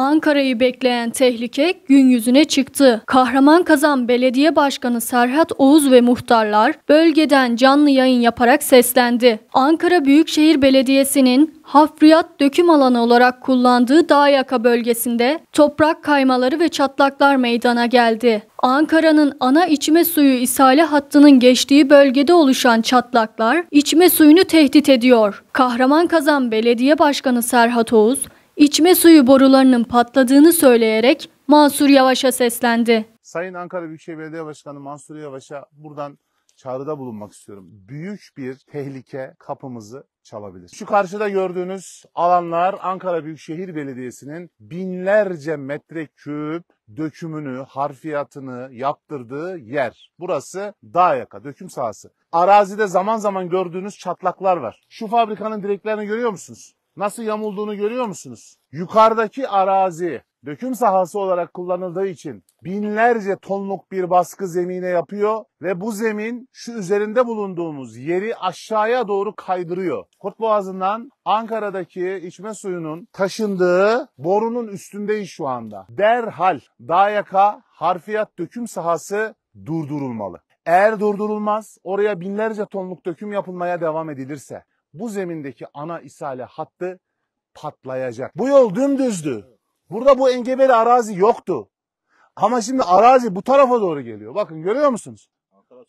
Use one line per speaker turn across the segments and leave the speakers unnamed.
Ankara'yı bekleyen tehlike gün yüzüne çıktı. Kahraman Kazan Belediye Başkanı Serhat Oğuz ve muhtarlar bölgeden canlı yayın yaparak seslendi. Ankara Büyükşehir Belediyesi'nin hafriyat döküm alanı olarak kullandığı dağ yaka bölgesinde toprak kaymaları ve çatlaklar meydana geldi. Ankara'nın ana içme suyu isale hattının geçtiği bölgede oluşan çatlaklar içme suyunu tehdit ediyor. Kahraman Kazan Belediye Başkanı Serhat Oğuz, içme suyu borularının patladığını söyleyerek Mansur Yavaş'a seslendi.
Sayın Ankara Büyükşehir Belediye Başkanı Mansur Yavaş'a buradan çağrıda bulunmak istiyorum. Büyük bir tehlike kapımızı çalabilir. Şu karşıda gördüğünüz alanlar Ankara Büyükşehir Belediyesi'nin binlerce metreküp dökümünü, harfiyatını yaptırdığı yer. Burası dağ yaka, döküm sahası. Arazide zaman zaman gördüğünüz çatlaklar var. Şu fabrikanın direklerini görüyor musunuz? nasıl yamulduğunu görüyor musunuz? Yukarıdaki arazi döküm sahası olarak kullanıldığı için binlerce tonluk bir baskı zemine yapıyor ve bu zemin şu üzerinde bulunduğumuz yeri aşağıya doğru kaydırıyor. Kurtboğazı'ndan Ankara'daki içme suyunun taşındığı borunun üstündeyiz şu anda. Derhal Dayaka harfiyat döküm sahası durdurulmalı. Eğer durdurulmaz oraya binlerce tonluk döküm yapılmaya devam edilirse bu zemindeki ana isale hattı patlayacak. Bu yol dümdüzdü. Burada bu engebeli arazi yoktu. Ama şimdi arazi bu tarafa doğru geliyor. Bakın görüyor musunuz?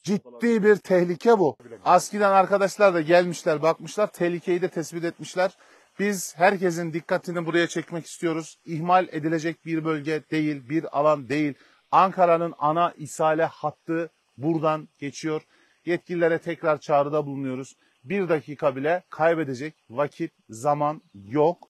Ciddi bir tehlike bu. Askiden arkadaşlar da gelmişler bakmışlar. Tehlikeyi de tespit etmişler. Biz herkesin dikkatini buraya çekmek istiyoruz. İhmal edilecek bir bölge değil, bir alan değil. Ankara'nın ana isale hattı buradan geçiyor. Yetkililere tekrar çağrıda bulunuyoruz bir dakika bile kaybedecek vakit, zaman yok.